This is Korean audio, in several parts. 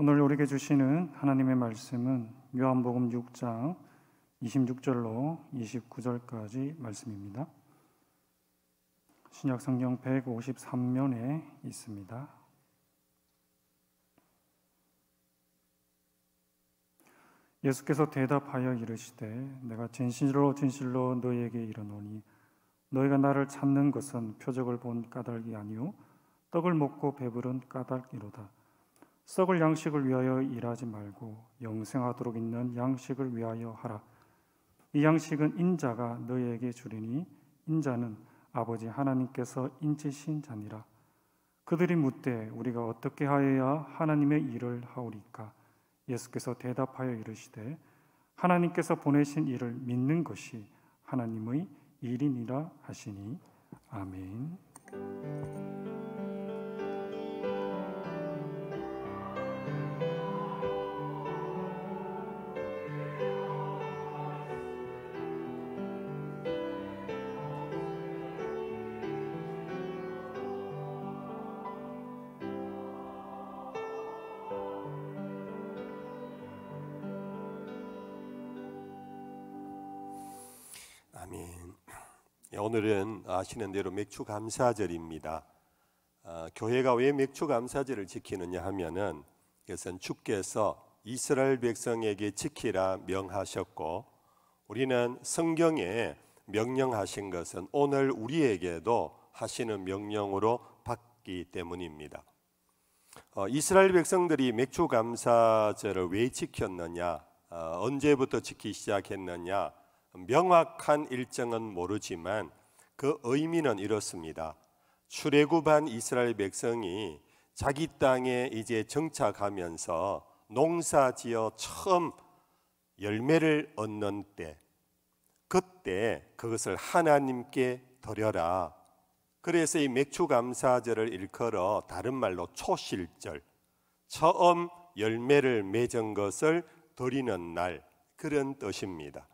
오늘 우리에게 주시는 하나님의 말씀은 요한복음 6장 26절로 29절까지 말씀입니다. 신약 성경 153면에 있습니다. 예수께서 대답하여 이르시되 내가 진실로 진실로 너희에게 이르노니 너희가 나를 찾는 것은 표적을 본 까닭이 아니요 떡을 먹고 배부른 까닭이로다 썩을 양식을 위하여 일하지 말고 영생하도록 있는 양식을 위하여 하라. 이 양식은 인자가 너희에게 주리니 인자는 아버지 하나님께서 인치신 자니라. 그들이 묻되 우리가 어떻게 하여야 하나님의 일을 하오리까? 예수께서 대답하여 이르시되 하나님께서 보내신 일을 믿는 것이 하나님의 일이니라 하시니 아멘. 오늘은 아시는 대로 맥주 감사절입니다. 아, 교회가 왜 맥주 감사절을 지키느냐 하면은 이것은 주께서 이스라엘 백성에게 지키라 명하셨고 우리는 성경에 명령하신 것은 오늘 우리에게도 하시는 명령으로 받기 때문입니다. 어, 이스라엘 백성들이 맥주 감사절을 왜 지켰느냐, 어, 언제부터 지키기 시작했느냐 명확한 일정은 모르지만 그 의미는 이렇습니다. 출애굽한 이스라엘 백성이 자기 땅에 이제 정착하면서 농사지어 처음 열매를 얻는 때 그때 그것을 하나님께 드려라. 그래서 이 맥추감사절을 일컬어 다른 말로 초실절 처음 열매를 맺은 것을 드리는 날 그런 뜻입니다.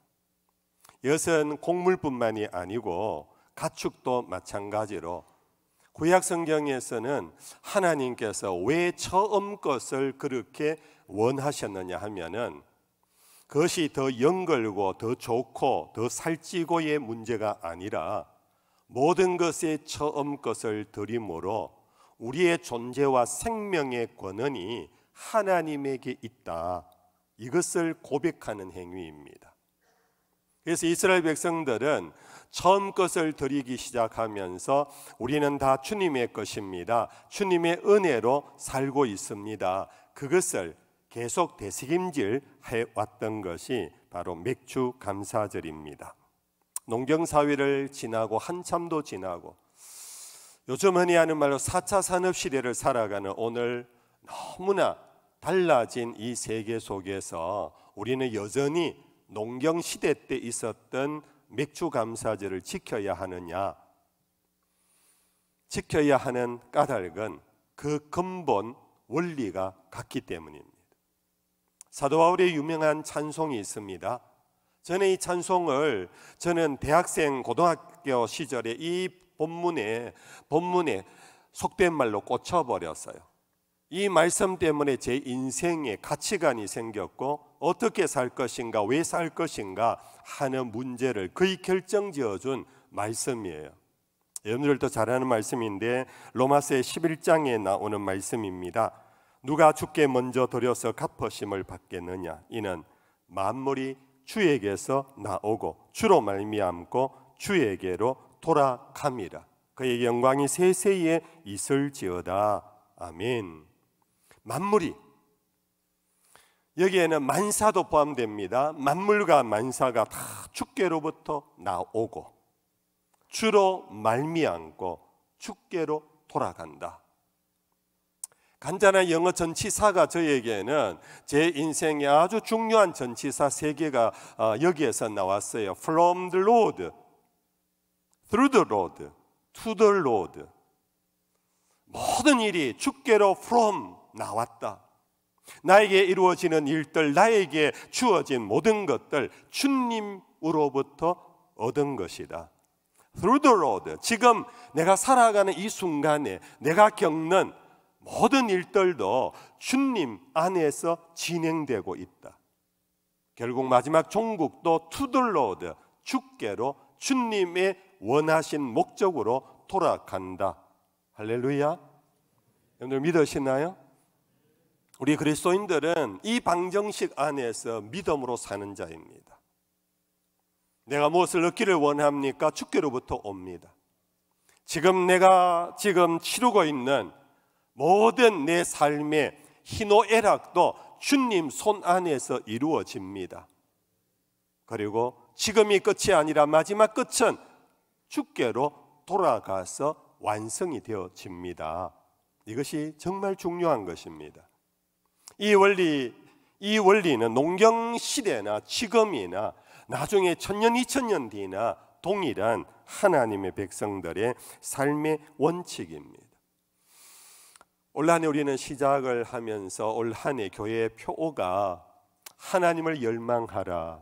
여선 곡물뿐만이 아니고 가축도 마찬가지로 구약 성경에서는 하나님께서 왜 처음 것을 그렇게 원하셨느냐 하면은 그것이 더 연결고 더 좋고 더 살찌고의 문제가 아니라 모든 것의 처음 것을 드림으로 우리의 존재와 생명의 권한이 하나님에게 있다. 이것을 고백하는 행위입니다. 그래서 이스라엘 백성들은 처음 것을 드리기 시작하면서 우리는 다 주님의 것입니다. 주님의 은혜로 살고 있습니다. 그것을 계속 대식임질 해왔던 것이 바로 맥주 감사절입니다. 농경사회를 지나고 한참도 지나고 요즘 흔히 하는 말로 4차 산업시대를 살아가는 오늘 너무나 달라진 이 세계 속에서 우리는 여전히 농경 시대 때 있었던 맥주 감사제를 지켜야 하느냐? 지켜야 하는 까닭은 그 근본 원리가 같기 때문입니다. 사도 바울의 유명한 찬송이 있습니다. 전에 이 찬송을 저는 대학생 고등학교 시절에 이 본문에 본문에 속된 말로 꽂혀 버렸어요. 이 말씀 때문에 제 인생에 가치관이 생겼고 어떻게 살 것인가, 왜 살 것인가 하는 문제를 거의 결정지어 준 말씀이에요. 여러분들 더 잘하는 말씀인데 로마서의 11장에 나오는 말씀입니다. 누가 주께 먼저 드려서 갚으심을 받겠느냐? 이는 만물이 주에게서 나오고 주로 말미암고 주에게로 돌아감이라. 그의 영광이 세세에 있을지어다. 아멘. 만물이 여기에는 만사도 포함됩니다. 만물과 만사가 다 주께로부터 나오고 주로 말미암고 주께로 돌아간다. 간단한 영어 전치사가 저에게는 제 인생에 아주 중요한 전치사 세 개가 어, 여기에서 나왔어요. From the Lord, through the Lord, to the Lord. 모든 일이 주께로 from 나왔다. 나에게 이루어지는 일들, 나에게 주어진 모든 것들 주님으로부터 얻은 것이다. Through the road. 지금 내가 살아가는 이 순간에 내가 겪는 모든 일들도 주님 안에서 진행되고 있다. 결국 마지막 종국도 투들로드 주께로 주님의 원하신 목적으로 돌아간다. 할렐루야. 여러분들 믿으시나요? 우리 그리스도인들은 이 방정식 안에서 믿음으로 사는 자입니다. 내가 무엇을 얻기를 원합니까? 죽기로부터 옵니다. 지금 내가 지금 치르고 있는 모든 내 삶의 희노애락도 주님 손 안에서 이루어집니다. 그리고 지금이 끝이 아니라 마지막 끝은 주께로 돌아가서 완성이 되어집니다. 이것이 정말 중요한 것입니다. 이 원리, 이 원리는 농경 시대나 지금이나 나중에 천년, 이천년 뒤나 동일한 하나님의 백성들의 삶의 원칙입니다. 올 한해 우리는 시작을 하면서 올 한해 교회의 표어가 하나님을 열망하라.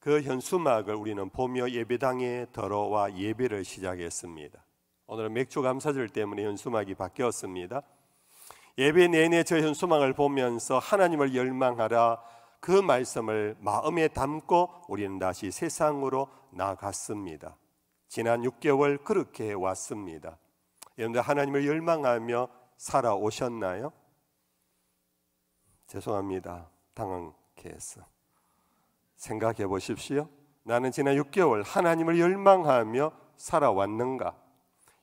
그 현수막을 우리는 보며 예배당에 들어와 예배를 시작했습니다. 오늘은 맥주 감사절 때문에 현수막이 바뀌었습니다. 예배 내내 저현 소망을 보면서 하나님을 열망하라 그 말씀을 마음에 담고 우리는 다시 세상으로 나갔습니다. 지난 6개월 그렇게 왔습니다. 여러분들 하나님을 열망하며 살아오셨나요? 죄송합니다. 당황케 했 생각해 보십시오. 나는 지난 6개월 하나님을 열망하며 살아왔는가?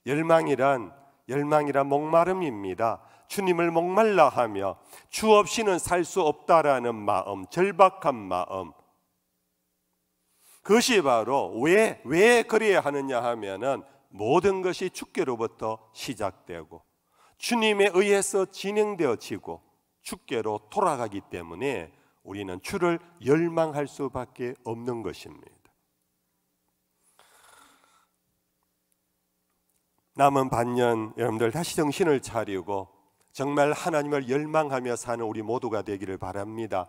열망이란 열망이란 목마름입니다. 주님을 목말라 하며 주 없이는 살 수 없다라는 마음, 절박한 마음. 그것이 바로 왜, 왜 그래야 하느냐 하면은 모든 것이 주께로부터 시작되고 주님에 의해서 진행되어지고 주께로 돌아가기 때문에 우리는 주를 열망할 수밖에 없는 것입니다. 남은 반년 여러분들 다시 정신을 차리고 정말 하나님을 열망하며 사는 우리 모두가 되기를 바랍니다.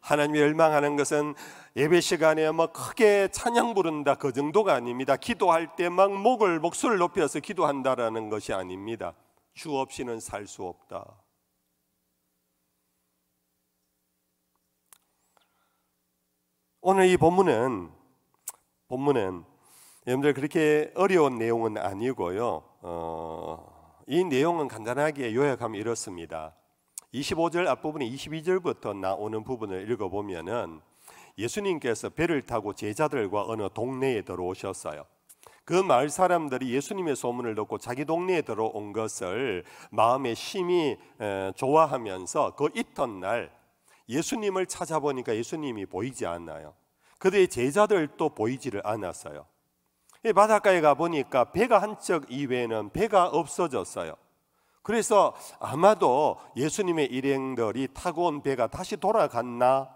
하나님 열망하는 것은 예배 시간에 막 뭐 크게 찬양 부른다 그 정도가 아닙니다. 기도할 때 막 목을 목소리를 높여서 기도한다라는 것이 아닙니다. 주 없이는 살 수 없다. 오늘 이 본문은 본문은 여러분들 그렇게 어려운 내용은 아니고요. 어, 이 내용은 간단하게 요약하면 이렇습니다. 25절 앞부분에 22절부터 나오는 부분을 읽어보면은 예수님께서 배를 타고 제자들과 어느 동네에 들어오셨어요. 그마 사람들이 예수님의 소문을 듣고 자기 동네에 들어온 것을 마음에 심히 좋아하면서 그 이튿날 예수님을 찾아보니까 예수님이 보이지 않나요? 그들의 제자들도 보이지를 않았어요. 이 바닷가에 가 보니까 배가 한 척 이외에는 배가 없어졌어요. 그래서 아마도 예수님의 일행들이 타고 온 배가 다시 돌아갔나?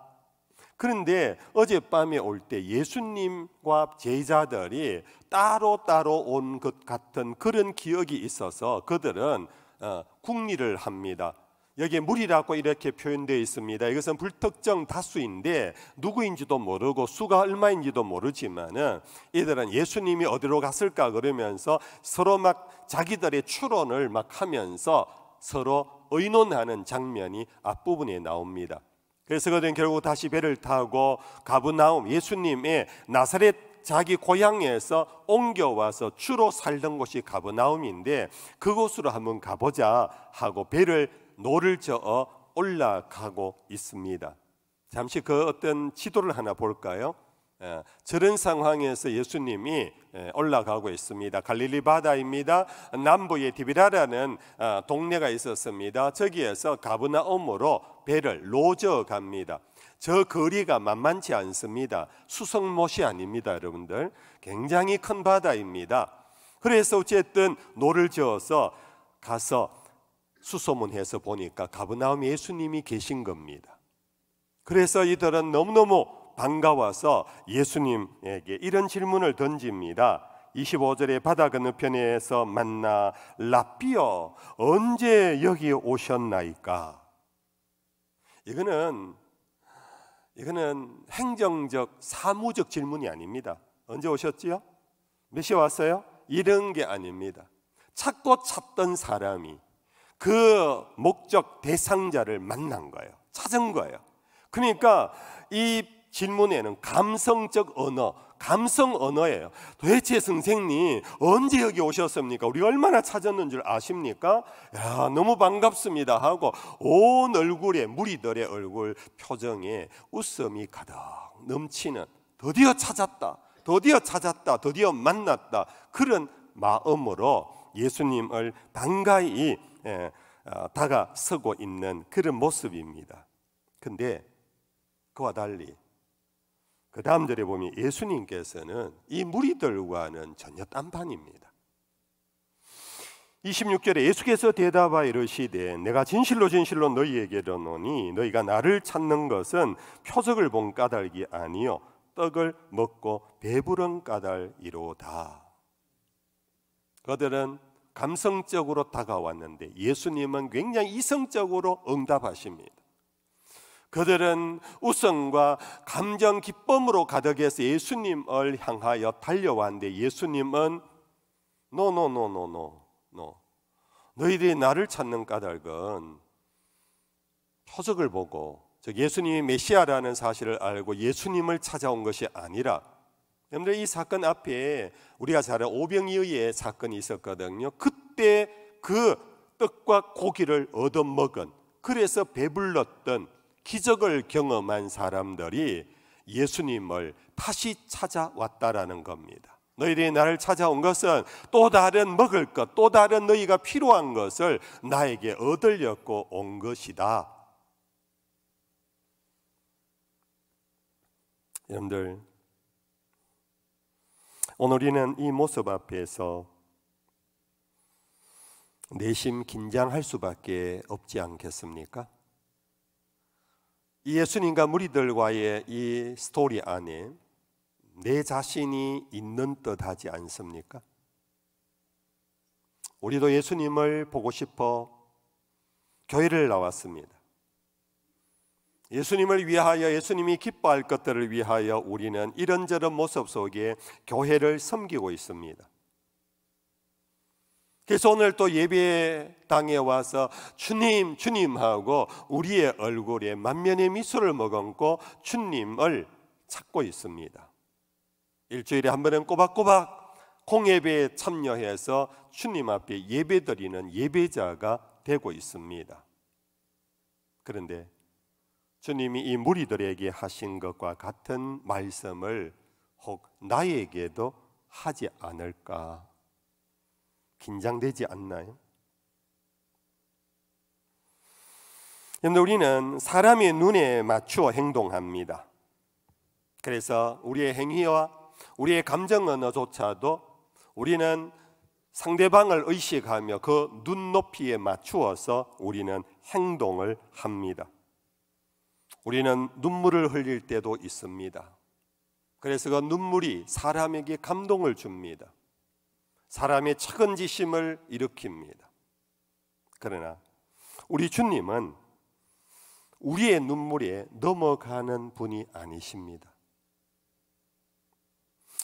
그런데 어젯밤에 올 때 예수님과 제자들이 따로따로 온 것 같은 그런 기억이 있어서 그들은 어, 국리를 합니다. 여기에 물이라고 이렇게 표현되어 있습니다. 이것은 불특정 다수인데 누구인지도 모르고 수가 얼마인지도 모르지만은 이들은 예수님이 어디로 갔을까 그러면서 서로 막 자기들의 추론을 막 하면서 서로 의논하는 장면이 앞부분에 나옵니다. 그래서 그들은 결국 다시 배를 타고 가브나움 예수님의 나사렛 자기 고향에서 옮겨와서 주로 살던 곳이 가브나움인데 그곳으로 한번 가보자 하고 배를 노를 저어 올라가고 있습니다. 잠시 그 어떤 지도를 하나 볼까요? 예, 저런 상황에서 예수님이 예, 올라가고 있습니다. 갈릴리 바다입니다. 남부에 디비라라는 아, 동네가 있었습니다. 저기에서 가브나움으로 배를 로저 갑니다. 저 거리가 만만치 않습니다. 수성못이 아닙니다, 여러분들. 굉장히 큰 바다입니다. 그래서 어쨌든 노를 저어서 가서 수소문해서 보니까 가브나움 예수님이 계신 겁니다. 그래서 이들은 너무너무 반가워서 예수님에게 이런 질문을 던집니다. 25절에 바다 건너편에서 만나 라피어 언제 여기 오셨나이까? 이거는 이거는 행정적 사무적 질문이 아닙니다. 언제 오셨지요? 몇시 왔어요? 이런 게 아닙니다. 찾고 찾던 사람이 그 목적 대상자를 만난 거예요. 찾은 거예요. 그러니까 이 질문에는 감성적 언어, 감성 언어예요. 도대체 선생님 언제 여기 오셨습니까? 우리 얼마나 찾았는 줄 아십니까? 야, 너무 반갑습니다 하고 온 얼굴에 무리들의 얼굴 표정에 웃음이 가득 넘치는 드디어 찾았다. 드디어 찾았다. 드디어 만났다. 그런 마음으로 예수님을 반가이 예, 아, 다가서고 있는 그런 모습입니다. 근데 그와 달리 그 다음 절에 보면 예수님께서는 이 무리들과는 전혀 딴판입니다. 26절에 예수께서 대답하여 이르시되 내가 진실로 진실로 너희에게 이르노니 너희가 나를 찾는 것은 표적을 본 까닭이 아니요 떡을 먹고 배부른 까닭이로다. 그들은 감성적으로 다가왔는데 예수님은 굉장히 이성적으로 응답하십니다. 그들은 우성과 감정 기쁨으로 가득해서 예수님을 향하여 달려왔는데 예수님은 노노노노노 노 너희들이 나를 찾는 까닭은 표적을 보고 즉 예수님이 메시아라는 사실을 알고 예수님을 찾아온 것이 아니라 여러분들 이 사건 앞에 우리가 잘 아는 오병이의 사건이 있었거든요. 그때 그 떡과 고기를 얻어먹은 그래서 배불렀던 기적을 경험한 사람들이 예수님을 다시 찾아왔다라는 겁니다. 너희들이 나를 찾아온 것은 또 다른 먹을 것, 또 다른 너희가 필요한 것을 나에게 얻으려고 온 것이다. 여러분들 오늘 우리는 이 모습 앞에서 내심 긴장할 수밖에 없지 않겠습니까? 예수님과 무리들과의 이 스토리 안에 내 자신이 있는 듯 하지 않습니까? 우리도 예수님을 보고 싶어 교회를 나왔습니다. 예수님을 위하여 예수님이 기뻐할 것들을 위하여 우리는 이런저런 모습 속에 교회를 섬기고 있습니다. 그래서 오늘 또 예배당에 와서 주님, 주님 하고 우리의 얼굴에 만면의 미소를 머금고 주님을 찾고 있습니다. 일주일에 한 번은 꼬박꼬박 공예배에 참여해서 주님 앞에 예배드리는 예배자가 되고 있습니다. 그런데 주님이 이 무리들에게 하신 것과 같은 말씀을 혹 나에게도 하지 않을까 긴장되지 않나요? 근데 우리는 사람의 눈에 맞추어 행동합니다. 그래서 우리의 행위와 우리의 감정 언어조차도 우리는 상대방을 의식하며 그 눈높이에 맞추어서 우리는 행동을 합니다. 우리는 눈물을 흘릴 때도 있습니다. 그래서 그 눈물이 사람에게 감동을 줍니다. 사람의 측은지심을 일으킵니다. 그러나 우리 주님은 우리의 눈물에 넘어가는 분이 아니십니다.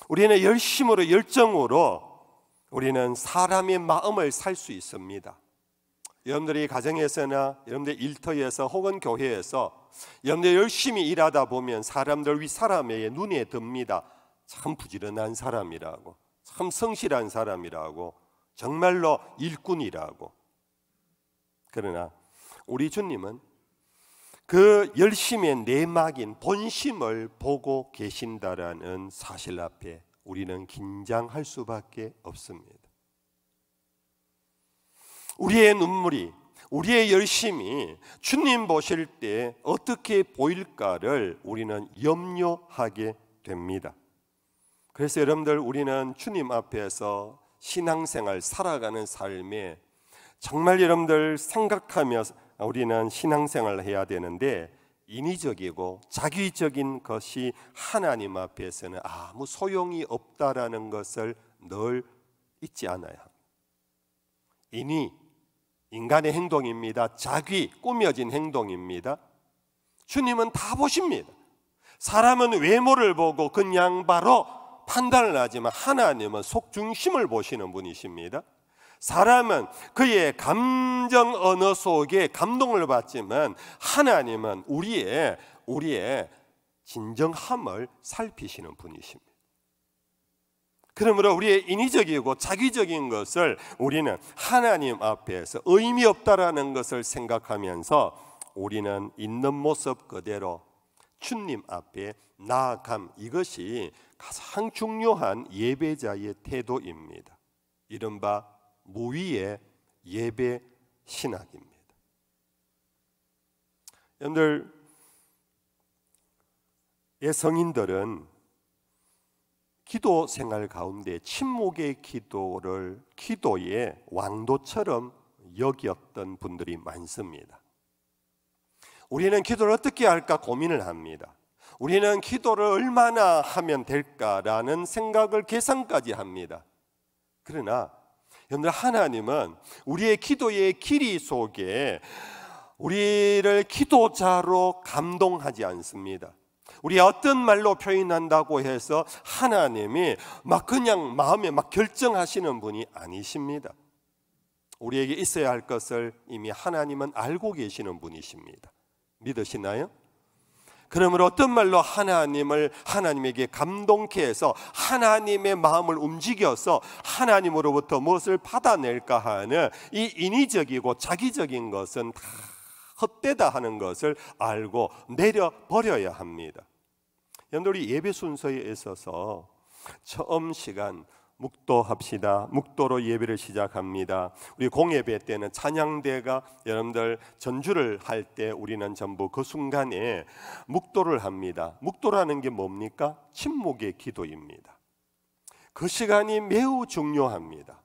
우리는 열심으로 열정으로 우리는 사람의 마음을 살 수 있습니다. 여러분들이 가정에서나 여러분들 일터에서 혹은 교회에서 염려 열심히 일하다 보면 사람들 위 사람의 눈에 듭니다. 참 부지런한 사람이라고, 참 성실한 사람이라고, 정말로 일꾼이라고. 그러나 우리 주님은 그 열심의 내막인 본심을 보고 계신다라는 사실 앞에 우리는 긴장할 수밖에 없습니다. 우리의 눈물이 우리의 열심이 주님 보실 때 어떻게 보일까를 우리는 염려하게 됩니다. 그래서 여러분들 우리는 주님 앞에서 신앙생활 살아가는 삶에 정말 여러분들 생각하며 우리는 신앙생활을 해야 되는데 인위적이고 자기적인 것이 하나님 앞에서는 아무 소용이 없다라는 것을 늘 잊지 않아야 합니다. 인위 인간의 행동입니다. 자기 꾸며진 행동입니다. 주님은 다 보십니다. 사람은 외모를 보고 그냥 바로 판단을 하지만 하나님은 속중심을 보시는 분이십니다. 사람은 그의 감정 언어 속에 감동을 받지만 하나님은 우리의 우리의 진정함을 살피시는 분이십니다. 그러므로 우리의 인위적이고 자기적인 것을 우리는 하나님 앞에서 의미 없다라는 것을 생각하면서 우리는 있는 모습 그대로 주님 앞에 나아감 이것이 가장 중요한 예배자의 태도입니다. 이른바 무위의 예배 신학입니다. 여러분들 예, 성인들은 기도 생활 가운데 침묵의 기도를 기도의 왕도처럼 여기었던 분들이 많습니다. 우리는 기도를 어떻게 할까 고민을 합니다. 우리는 기도를 얼마나 하면 될까라는 생각을 계산까지 합니다. 그러나 여러분들 하나님은 우리의 기도의 길이 속에 우리를 기도자로 감동하지 않습니다. 우리 어떤 말로 표현한다고 해서 하나님이 막 그냥 마음에 막 결정하시는 분이 아니십니다. 우리에게 있어야 할 것을 이미 하나님은 알고 계시는 분이십니다. 믿으시나요? 그러므로 어떤 말로 하나님을 하나님에게 감동케 해서 하나님의 마음을 움직여서 하나님으로부터 무엇을 받아낼까 하는 이 인위적이고 자기적인 것은 다 헛되다 하는 것을 알고 내려버려야 합니다. 연돌이 예배 순서에 있어서 처음 시간 묵도합시다. 묵도로 예배를 시작합니다. 우리 공예배 때는 찬양대가 여러분들 전주를 할 때 우리는 전부 그 순간에 묵도를 합니다. 묵도라는 게 뭡니까? 침묵의 기도입니다. 그 시간이 매우 중요합니다.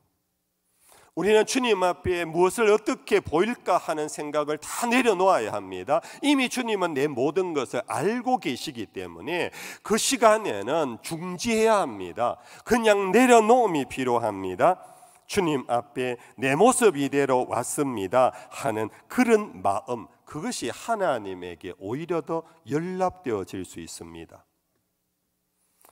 우리는 주님 앞에 무엇을 어떻게 보일까 하는 생각을 다 내려놓아야 합니다. 이미 주님은 내 모든 것을 알고 계시기 때문에 그 시간에는 중지해야 합니다. 그냥 내려놓음이 필요합니다. 주님 앞에 내 모습 이대로 왔습니다. 하는 그런 마음, 그것이 하나님에게 오히려 더 연락되어질 수 있습니다.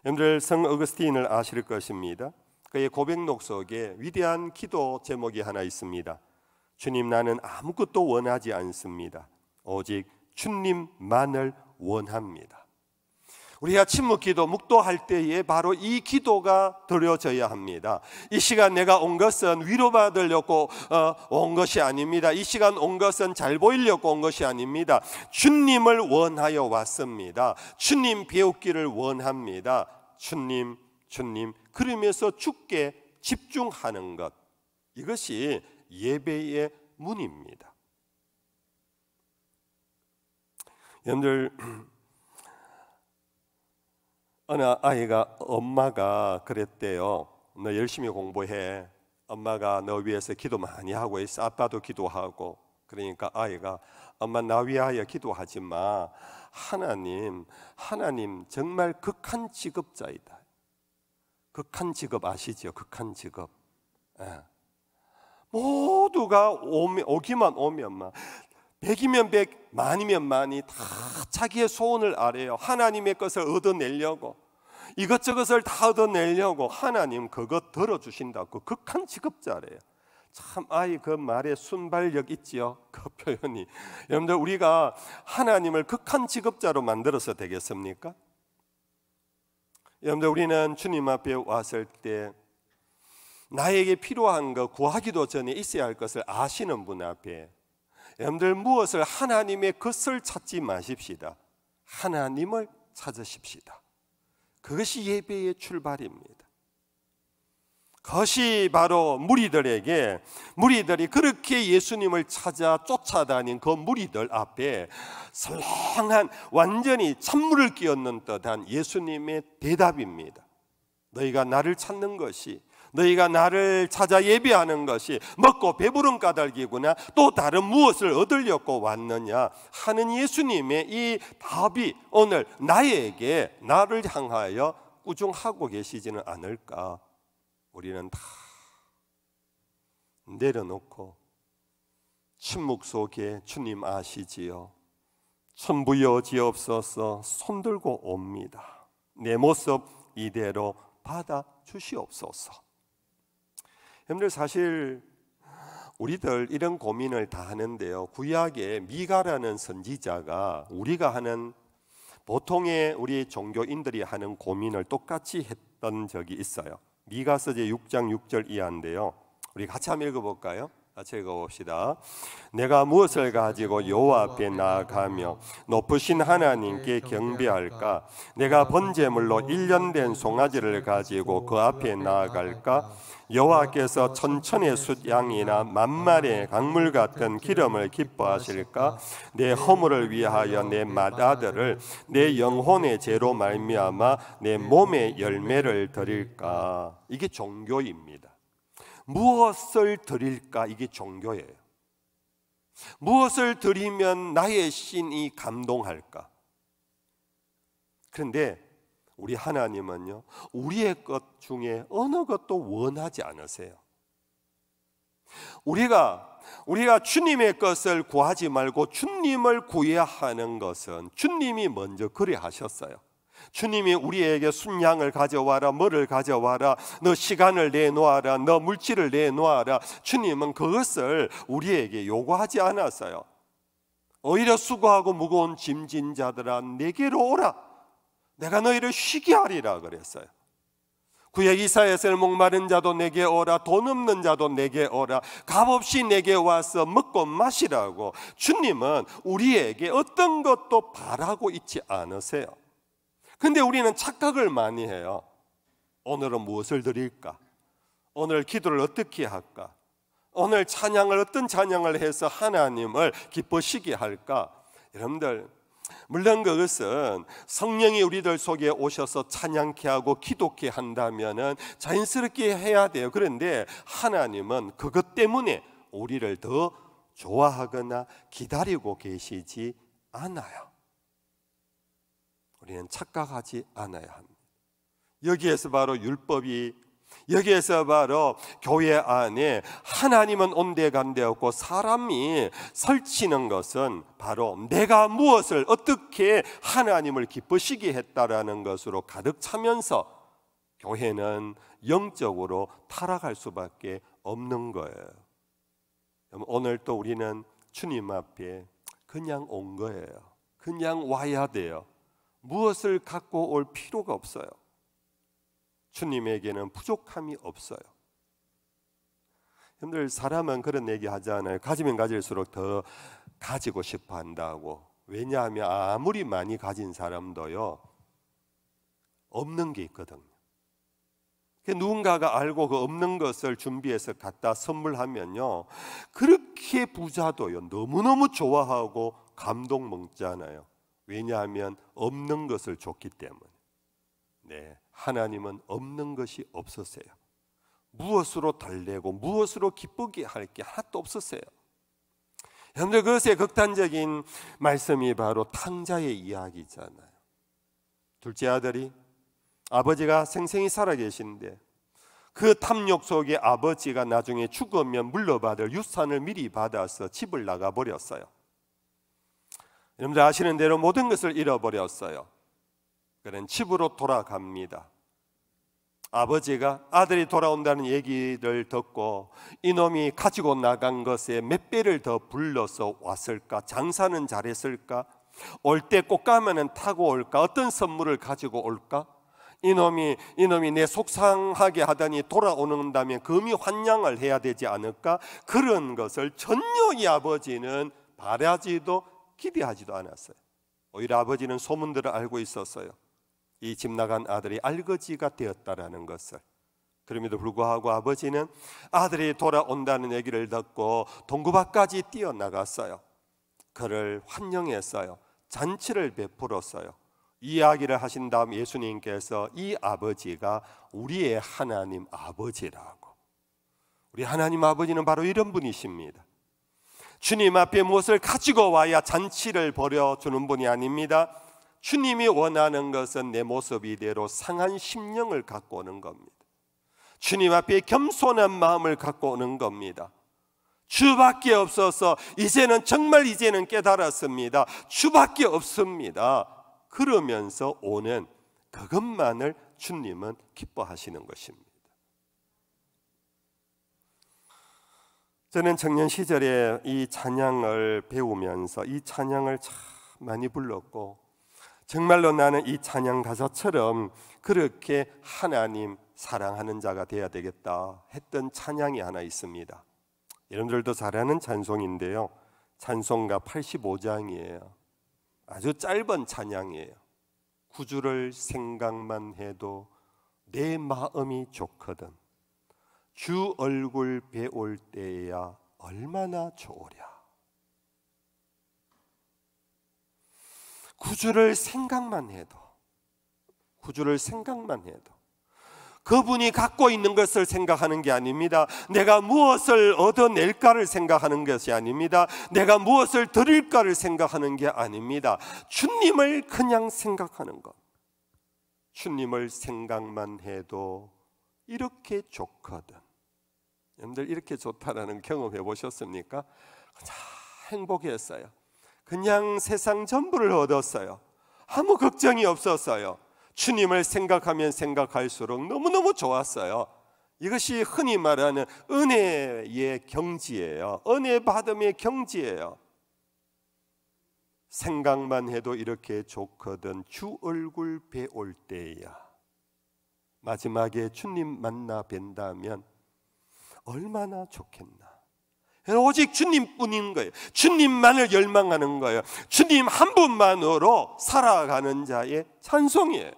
여러분들 성 어거스틴을 아실 것입니다. 그의 고백록 속에 위대한 기도 제목이 하나 있습니다. 주님 나는 아무것도 원하지 않습니다. 오직 주님만을 원합니다. 우리가 침묵 기도, 묵도할 때에 바로 이 기도가 드려져야 합니다. 이 시간 내가 온 것은 위로받으려고 어, 온 것이 아닙니다. 이 시간 온 것은 잘 보이려고 온 것이 아닙니다. 주님을 원하여 왔습니다. 주님 배우기를 원합니다. 주님 주님 그러면서 주게 집중하는 것 이것이 예배의 문입니다. 여러분들 어느 아이가 엄마가 그랬대요. 너 열심히 공부해. 엄마가 너 위해서 기도 많이 하고 있어. 아빠도 기도하고. 그러니까 아이가 엄마 나 위하여 기도하지 마. 하나님, 하나님 정말 극한 직업자이다. 극한 직업 아시죠? 극한 직업. 예. 모두가 오미, 오기만 오면 막 백이면 백, 만이면 만이 다 자기의 소원을 아래요. 하나님의 것을 얻어내려고 이것저것을 다 얻어내려고 하나님 그것 들어주신다고 극한 직업자래요. 참 아이 그 말의 순발력 있지요. 그 표현이 여러분들 우리가 하나님을 극한 직업자로 만들어서 되겠습니까? 여러분들 우리는 주님 앞에 왔을 때 나에게 필요한 것 구하기도 전에 있어야 할 것을 아시는 분 앞에 여러분들 무엇을 하나님의 것을 찾지 마십시다. 하나님을 찾으십시다. 그것이 예배의 출발입니다. 그것이 바로 무리들에게 무리들이 그렇게 예수님을 찾아 쫓아다닌 그 무리들 앞에 설렁한 완전히 찬물을 끼얹는 듯한 예수님의 대답입니다. 너희가 나를 찾는 것이 너희가 나를 찾아 예비하는 것이 먹고 배부른 까닭이구나 또 다른 무엇을 얻으려고 왔느냐 하는 예수님의 이 답이 오늘 나에게 나를 향하여 꾸중하고 계시지는 않을까 우리는 다 내려놓고 침묵 속에 주님 아시지요. 천부여지옵소서 손들고 옵니다. 내 모습 이대로 받아 주시옵소서. 여러분들 사실 우리들 이런 고민을 다 하는데요. 구약의 미가라는 선지자가 우리가 하는 보통의 우리 종교인들이 하는 고민을 똑같이 했던 적이 있어요. 미가서제 6장 6절 이하인데요. 우리 같이 한번 읽어볼까요? 즐거웁시다. 내가 무엇을 가지고 여호와 앞에 나아가며 높으신 하나님께 경배할까? 내가 번제물로 1년 된 송아지를 가지고 그 앞에 나아갈까? 여호와께서 천천의 숫양이나 만말의 강물 같은 기름을 기뻐하실까? 내 허물을 위하여 내 맏아들을 내 영혼의 죄로 말미암아 내 몸의 열매를 드릴까? 이게 종교입니다. 무엇을 드릴까? 이게 종교예요. 무엇을 드리면 나의 신이 감동할까? 그런데 우리 하나님은요, 우리의 것 중에 어느 것도 원하지 않으세요. 우리가 우리가 주님의 것을 구하지 말고 주님을 구해야 하는 것은 주님이 먼저 그리 하셨어요. 주님이 우리에게 순양을 가져와라, 뭐를 가져와라, 너 시간을 내놓아라, 너 물질을 내놓아라. 주님은 그것을 우리에게 요구하지 않았어요. 오히려 수고하고 무거운 짐진 자들아 내게로 오라. 내가 너희를 쉬게 하리라 그랬어요. 구의 이사에서는 목마른 자도 내게 오라 돈 없는 자도 내게 오라 값없이 내게 와서 먹고 마시라고 주님은 우리에게 어떤 것도 바라고 있지 않으세요 근데 우리는 착각을 많이 해요. 오늘은 무엇을 드릴까? 오늘 기도를 어떻게 할까? 오늘 찬양을 어떤 찬양을 해서 하나님을 기뻐시게 할까? 여러분들 물론 그것은 성령이 우리들 속에 오셔서 찬양케 하고 기도케 한다면은 자연스럽게 해야 돼요. 그런데 하나님은 그것 때문에 우리를 더 좋아하거나 기다리고 계시지 않아요. 우리는 착각하지 않아야 합니다. 여기에서 바로 율법이 여기에서 바로 교회 안에 하나님은 온데간데없고 사람이 설치는 것은 바로 내가 무엇을 어떻게 하나님을 기쁘시게 했다라는 것으로 가득 차면서 교회는 영적으로 타락할 수밖에 없는 거예요. 오늘 또 우리는 주님 앞에 그냥 온 거예요. 그냥 와야 돼요. 무엇을 갖고 올 필요가 없어요. 주님에게는 부족함이 없어요. 여러분들 사람은 그런 얘기 하지 아요 가지면 가질수록 더 가지고 싶어 한다고. 왜냐하면 아무리 많이 가진 사람도요. 없는 게 있거든요. 그 누군가가 알고 그 없는 것을 준비해서 갖다 선물하면요. 그렇게 부자도요. 너무너무 좋아하고 감동 먹잖아요. 왜냐하면 없는 것을 줬기 때문에. 네, 하나님은 없는 것이 없었어요. 무엇으로 달래고 무엇으로 기쁘게 할 게 하나도 없었어요. 여러분들 그것의 극단적인 말씀이 바로 탕자의 이야기잖아요. 둘째 아들이 아버지가 생생히 살아계신데 그 탐욕 속에 아버지가 나중에 죽으면 물러받을 유산을 미리 받아서 집을 나가 버렸어요. 여러분들 아시는 대로 모든 것을 잃어버렸어요. 그는 집으로 돌아갑니다. 아버지가 아들이 돌아온다는 얘기를 듣고 이놈이 가지고 나간 것에 몇 배를 더 불러서 왔을까? 장사는 잘했을까? 올 때 꼭 가면은 타고 올까? 어떤 선물을 가지고 올까? 이놈이 이놈이 내 속상하게 하다니 돌아오는다면 금이 환양을 해야 되지 않을까? 그런 것을 전혀 이 아버지는 바라지도 기대하지도 않았어요. 오히려 아버지는 소문들을 알고 있었어요. 이 집 나간 아들이 알거지가 되었다라는 것을. 그럼에도 불구하고 아버지는 아들이 돌아온다는 얘기를 듣고 동구밭까지 뛰어나갔어요. 그를 환영했어요. 잔치를 베풀었어요. 이야기를 하신 다음 예수님께서 이 아버지가 우리의 하나님 아버지라고. 우리 하나님 아버지는 바로 이런 분이십니다. 주님 앞에 무엇을 가지고 와야 잔치를 벌여주는 분이 아닙니다. 주님이 원하는 것은 내 모습 이대로 상한 심령을 갖고 오는 겁니다. 주님 앞에 겸손한 마음을 갖고 오는 겁니다. 주밖에 없어서 이제는 정말 이제는 깨달았습니다. 주밖에 없습니다. 그러면서 오는 그것만을 주님은 기뻐하시는 것입니다. 저는 청년 시절에 이 찬양을 배우면서 이 찬양을 참 많이 불렀고 정말로 나는 이 찬양 가사처럼 그렇게 하나님 사랑하는 자가 되어야 되겠다 했던 찬양이 하나 있습니다. 여러분들도 잘 아는 찬송인데요. 찬송가 85장이에요. 아주 짧은 찬양이에요. 구주를 생각만 해도 내 마음이 좋거든. 주 얼굴 배올 때에야 얼마나 좋으랴. 구주를 생각만 해도 구주를 생각만 해도 그분이 갖고 있는 것을 생각하는 게 아닙니다. 내가 무엇을 얻어낼까를 생각하는 것이 아닙니다. 내가 무엇을 드릴까를 생각하는 게 아닙니다. 주님을 그냥 생각하는 것. 주님을 생각만 해도 이렇게 좋거든. 여러분들 이렇게 좋다라는 경험해 보셨습니까? 행복했어요. 그냥 세상 전부를 얻었어요. 아무 걱정이 없었어요. 주님을 생각하면 생각할수록 너무너무 좋았어요. 이것이 흔히 말하는 은혜의 경지예요. 은혜 받음의 경지예요. 생각만 해도 이렇게 좋거든 주 얼굴 배올 때야. 마지막에 주님 만나 뵌다면 얼마나 좋겠나. 오직 주님뿐인 거예요. 주님만을 열망하는 거예요. 주님 한 분만으로 살아가는 자의 찬송이에요.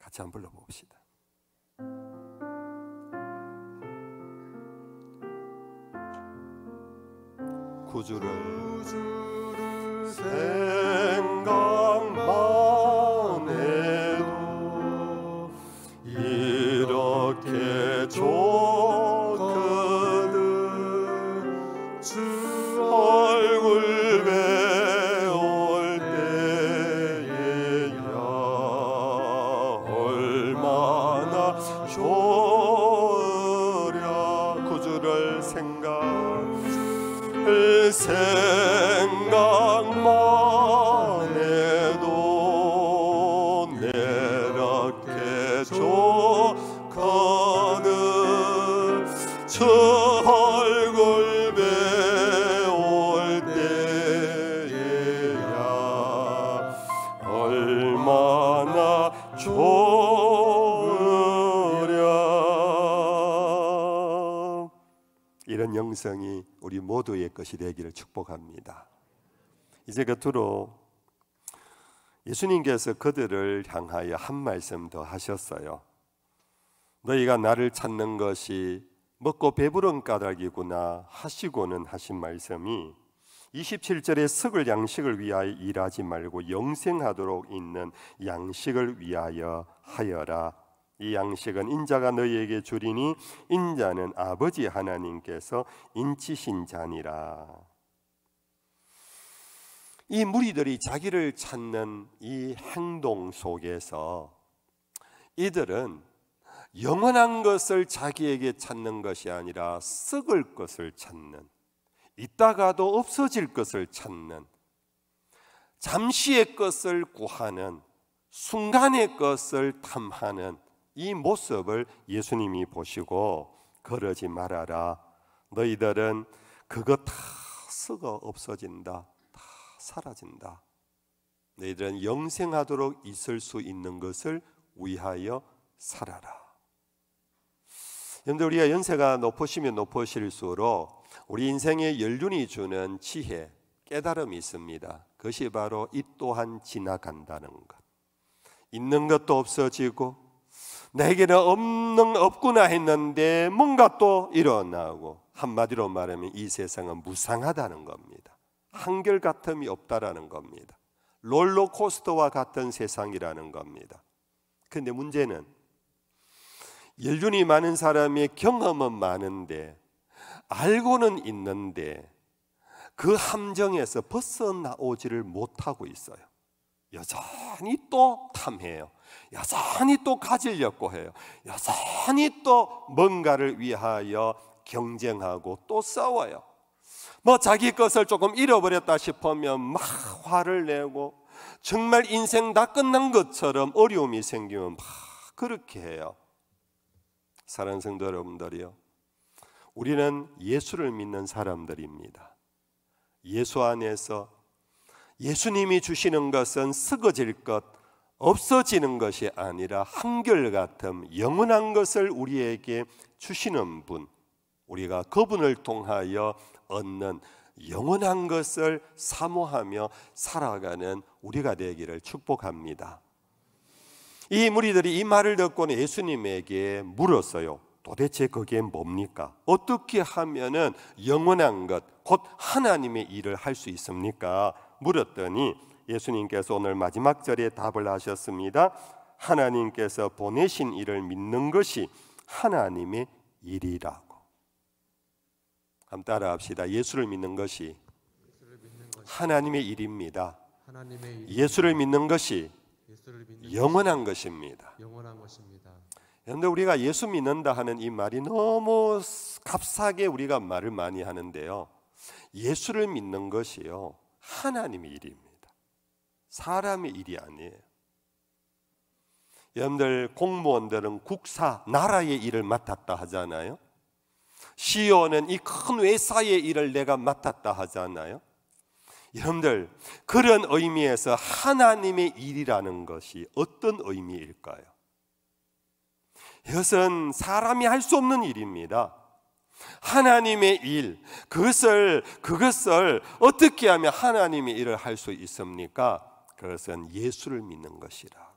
같이 한번 불러봅시다. 구주를, 생각 조 풍성이 우리 모두의 것이 되기를 축복합니다. 이제 곁으로 예수님께서 그들을 향하여 한 말씀 더 하셨어요. 너희가 나를 찾는 것이 먹고 배부른 까닭이구나 하시고는 하신 말씀이 27절에 썩을 양식을 위하여 일하지 말고 영생하도록 있는 양식을 위하여 하여라 이 양식은 인자가 너희에게 주리니 인자는 아버지 하나님께서 인치신 자니라. 이 무리들이 자기를 찾는 이 행동 속에서 이들은 영원한 것을 자기에게 찾는 것이 아니라 썩을 것을 찾는 있다가도 없어질 것을 찾는 잠시의 것을 구하는 순간의 것을 탐하는 이 모습을 예수님이 보시고 그러지 말아라. 너희들은 그것다 쓰고 없어진다. 다 사라진다. 너희들은 영생하도록 있을 수 있는 것을 위하여 살아라. 여러분들 우리가 연세가 높으시면 높으실수록 우리 인생의 연륜이 주는 지혜, 깨달음이 있습니다. 그것이 바로 이 또한 지나간다는 것. 있는 것도 없어지고 내게는 없는 없구나 했는데 뭔가 또 일어나고 한마디로 말하면 이 세상은 무상하다는 겁니다. 한결같음이 없다라는 겁니다. 롤러코스터와 같은 세상이라는 겁니다. 근데 문제는 연륜이 많은 사람의 경험은 많은데 알고는 있는데 그 함정에서 벗어나오지를 못하고 있어요. 여전히 또 탐해요. 여전히 또 가지려고 해요. 여전히 또 뭔가를 위하여 경쟁하고 또 싸워요. 뭐 자기 것을 조금 잃어버렸다 싶으면 막 화를 내고 정말 인생 다 끝난 것처럼 어려움이 생기면 막 그렇게 해요. 사랑하는 성도 여러분들이요. 우리는 예수를 믿는 사람들입니다. 예수 안에서 예수님이 주시는 것은 썩어질 것, 없어지는 것이 아니라 한결같음 영원한 것을 우리에게 주시는 분 우리가 그분을 통하여 얻는 영원한 것을 사모하며 살아가는 우리가 되기를 축복합니다. 이 무리들이 이 말을 듣고는 예수님에게 물었어요. 도대체 그게 뭡니까? 어떻게 하면은 영원한 것, 곧 하나님의 일을 할 수 있습니까? 물었더니 예수님께서 오늘 마지막 절에 답을 하셨습니다. 하나님께서 보내신 일을 믿는 것이 하나님의 일이라고. 한번 따라합시다. 예수를 믿는 것이 하나님의 일입니다. 예수를 믿는 것이 영원한 것입니다. 그런데 우리가 예수 믿는다 하는 이 말이 너무 값싸게 우리가 말을 많이 하는데요. 예수를 믿는 것이요. 하나님의 일입니다. 사람의 일이 아니에요. 여러분들 공무원들은 국사 나라의 일을 맡았다 하잖아요. c e 는이 큰 회사의 일을 내가 맡았다 하잖아요. 여러분들 그런 의미에서 하나님의 일이라는 것이 어떤 의미일까요? 이것은 사람이 할 수 없는 일입니다. 하나님의 일, 그것을, 그것을 어떻게 하면 하나님의 일을 할 수 있습니까? 그것은 예수를 믿는 것이라고.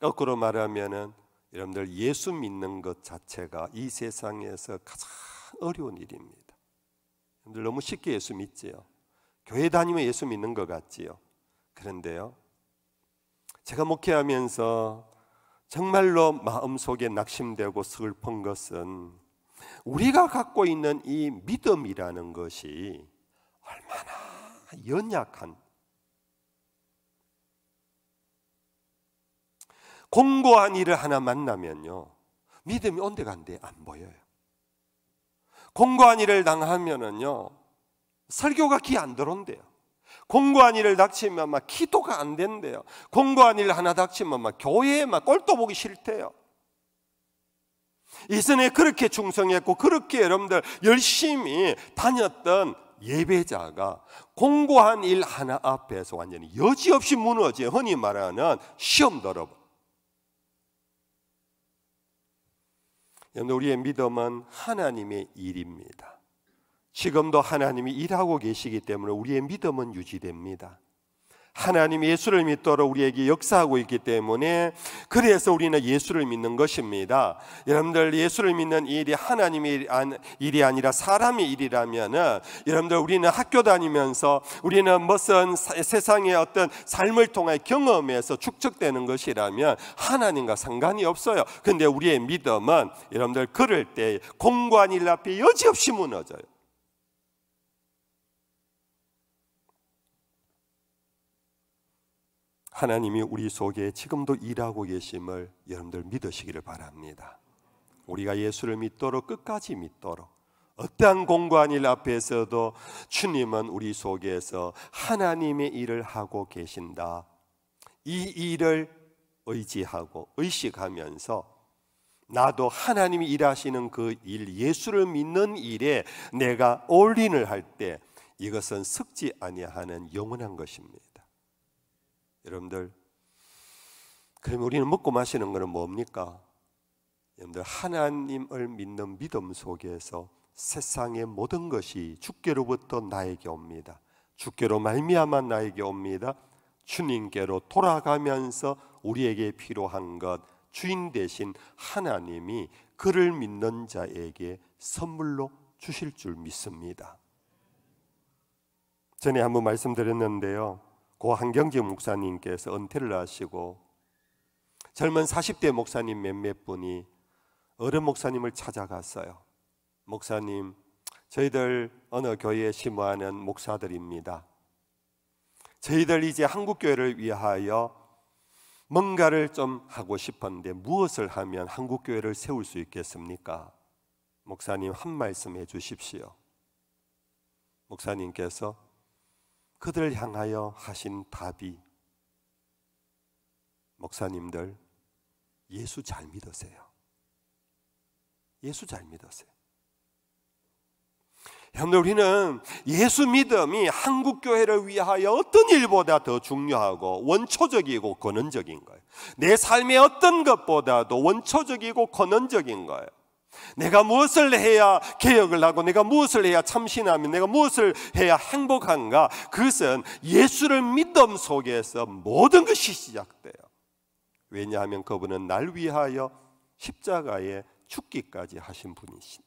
거꾸로 말하면은 여러분들 예수 믿는 것 자체가 이 세상에서 가장 어려운 일입니다. 여러분들 너무 쉽게 예수 믿지요. 교회 다니면 예수 믿는 것 같지요. 그런데요. 제가 목회하면서 정말로 마음속에 낙심되고 슬픈 것은 우리가 갖고 있는 이 믿음이라는 것이 얼마나 연약한 공고한 일을 하나 만나면요 믿음이 온데간데 안 보여요. 공고한 일을 당하면은요 설교가 귀 안 들어온대요. 공고한 일을 닥치면 막 기도가 안 된대요. 공부한 일 하나 닥치면 막 교회에 막 꼴도 보기 싫대요. 이전에 그렇게 충성했고 그렇게 여러분들 열심히 다녔던 예배자가 공고한 일 하나 앞에서 완전히 여지없이 무너져 흔히 말하는 시험 더러 여러분 우리의 믿음은 하나님의 일입니다. 지금도 하나님이 일하고 계시기 때문에 우리의 믿음은 유지됩니다. 하나님 예수를 믿도록 우리에게 역사하고 있기 때문에 그래서 우리는 예수를 믿는 것입니다. 여러분들 예수를 믿는 일이 하나님의 일이 아니라 사람의 일이라면은 여러분들 우리는 학교 다니면서 우리는 무슨 세상의 어떤 삶을 통해 경험해서 축적되는 것이라면 하나님과 상관이 없어요. 근데 우리의 믿음은 여러분들 그럴 때 공관일 앞에 여지없이 무너져요. 하나님이 우리 속에 지금도 일하고 계심을 여러분들 믿으시기를 바랍니다. 우리가 예수를 믿도록 끝까지 믿도록 어떠한 공간일 앞에서도 주님은 우리 속에서 하나님의 일을 하고 계신다. 이 일을 의지하고 의식하면서 나도 하나님이 일하시는 그 일, 예수를 믿는 일에 내가 올인을 할 때 이것은 습지 아니하는 영원한 것입니다. 여러분들 그럼 우리는 먹고 마시는 것은 뭡니까? 여러분들 하나님을 믿는 믿음 속에서 세상의 모든 것이 주께로부터 나에게 옵니다. 주께로 말미암아 나에게 옵니다. 주님께로 돌아가면서 우리에게 필요한 것 주인 대신 하나님이 그를 믿는 자에게 선물로 주실 줄 믿습니다. 전에 한번 말씀드렸는데요. 고한경지 목사님께서 은퇴를 하시고 젊은 40대 목사님 몇몇 분이 어른 목사님을 찾아갔어요. 목사님, 저희들 어느 교회에 심화하는 목사들입니다. 저희들 이제 한국 교회를 위하여 뭔가를 좀 하고 싶었는데 무엇을 하면 한국 교회를 세울 수 있겠습니까? 목사님 한 말씀 해 주십시오. 목사님께서 그들을 향하여 하신 답이 목사님들 예수 잘 믿으세요. 예수 잘 믿으세요. 여러분 우리는 예수 믿음이 한국 교회를 위하여 어떤 일보다 더 중요하고 원초적이고 권원적인 거예요. 내 삶의 어떤 것보다도 원초적이고 권원적인 거예요. 내가 무엇을 해야 개혁을 하고 내가 무엇을 해야 참신하며 내가 무엇을 해야 행복한가 그것은 예수를 믿음 속에서 모든 것이 시작돼요. 왜냐하면 그분은 날 위하여 십자가에 죽기까지 하신 분이신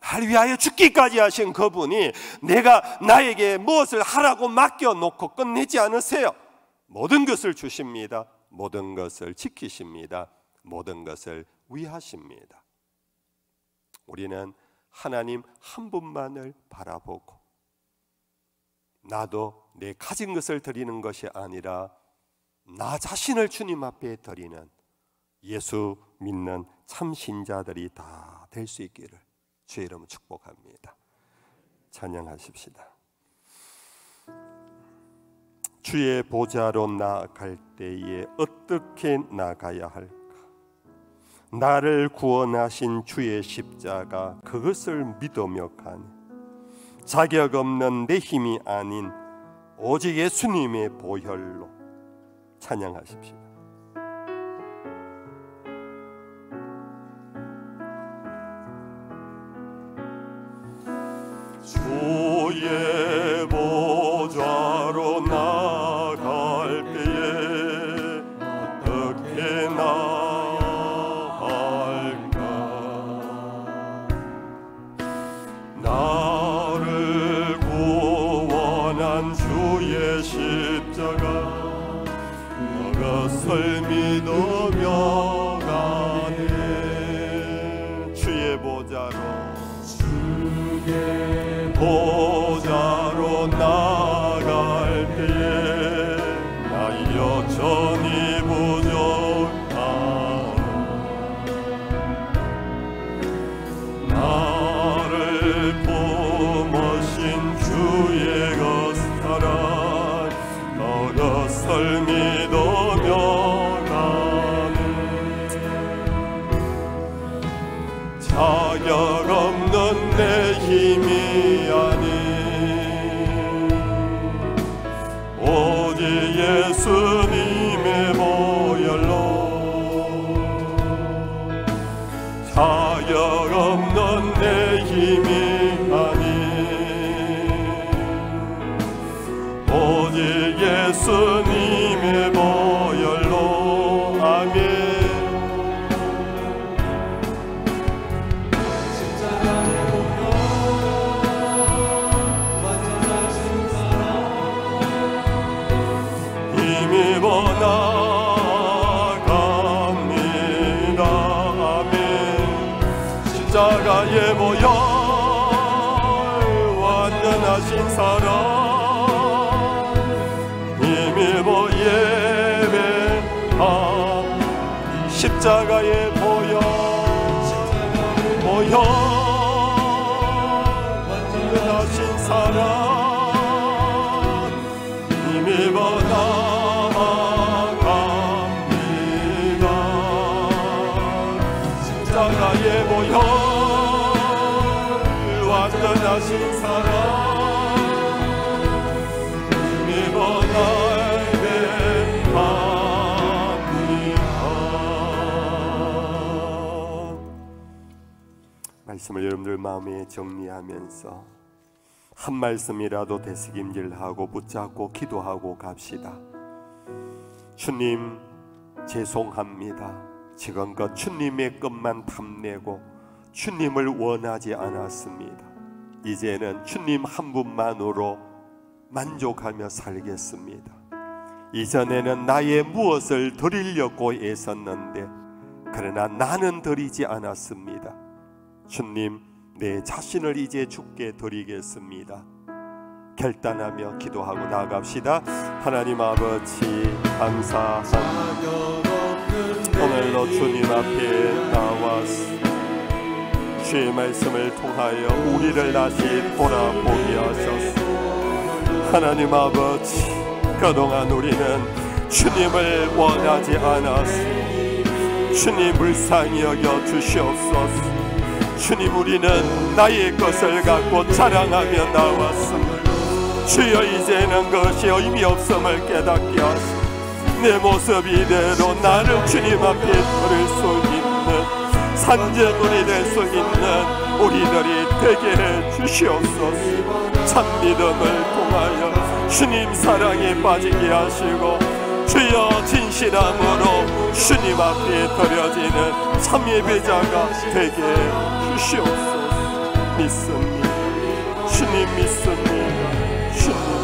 날 위하여 죽기까지 하신 그분이 내가 나에게 무엇을 하라고 맡겨놓고 끝내지 않으세요. 모든 것을 주십니다. 모든 것을 지키십니다. 모든 것을 위하십니다. 우리는 하나님 한 분만을 바라보고 나도 내 가진 것을 드리는 것이 아니라 나 자신을 주님 앞에 드리는 예수 믿는 참 신자들이 다 될 수 있기를 주의 이름 축복합니다. 찬양하십시다. 주의 보좌로 나아갈 때에 어떻게 나가야 할까? 나를 구원하신 주의 십자가 그것을 믿으며 가니 자격 없는 내 힘이 아닌 오직 예수님의 보혈로 찬양하십시오. 십자가에 말씀을 여러분들 마음에 정리하면서 한 말씀이라도 되새김질하고 붙잡고 기도하고 갑시다. 주님 죄송합니다. 지금껏 주님의 것만 탐내고 주님을 원하지 않았습니다. 이제는 주님 한 분만으로 만족하며 살겠습니다. 이전에는 나의 무엇을 드리려고 애썼는데 그러나 나는 드리지 않았습니다. 주님, 내 자신을 이제 죽게 드리겠습니다. 결단하며 기도하고 나갑시다. 하나님 아버지 감사합니다. 오늘도 주님 앞에 나왔습 주의 말씀을 통하여 우리를 다시 돌아보게 하소 하나님 아버지, 그동안 우리는 주님을 원하지 않았습 주님 불쌍히 여겨 주시옵소서. 주님 우리는 나의 것을 갖고 자랑하며 나왔음을 주여 이제는 것이 의미 없음을 깨닫게 하소서 내 모습 이대로 나를 주님 앞에 부를 수 있는 산재물이 될 수 있는 우리들이 되게 해 주시옵소서 참 믿음을 통하여 주님 사랑에 빠지게 하시고 주여 진실함으로 주님 앞에 드려지는 참 예배자가 되게 주시옵소서 믿습니다 주님 믿습니다 주님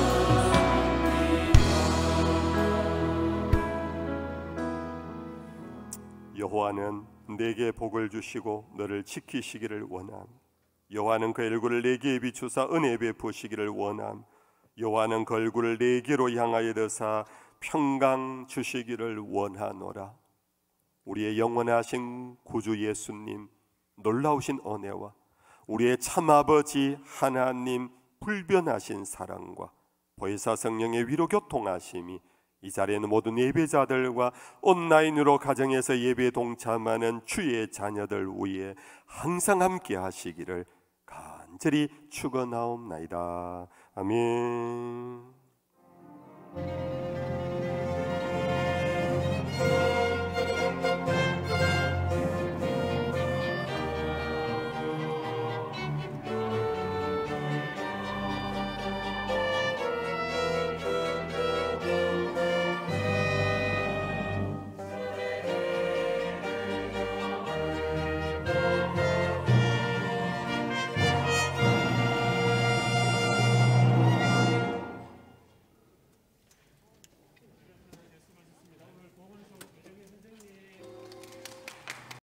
여호와는 내게 복을 주시고 너를 지키시기를 원함 여호와는 그 얼굴을 내게 비추사 은혜 베푸시기를 원함 여호와는 그 얼굴을 내게로 향하여 드사 평강 주시기를 원하노라. 우리의 영원하신 구주 예수님 놀라우신 은혜와 우리의 참 아버지 하나님 불변하신 사랑과 보혜사 성령의 위로 교통하심이 이 자리에는 모든 예배자들과 온라인으로 가정에서 예배에 동참하는 주의 자녀들 위해 항상 함께 하시기를 간절히 축원하옵나이다. 아멘.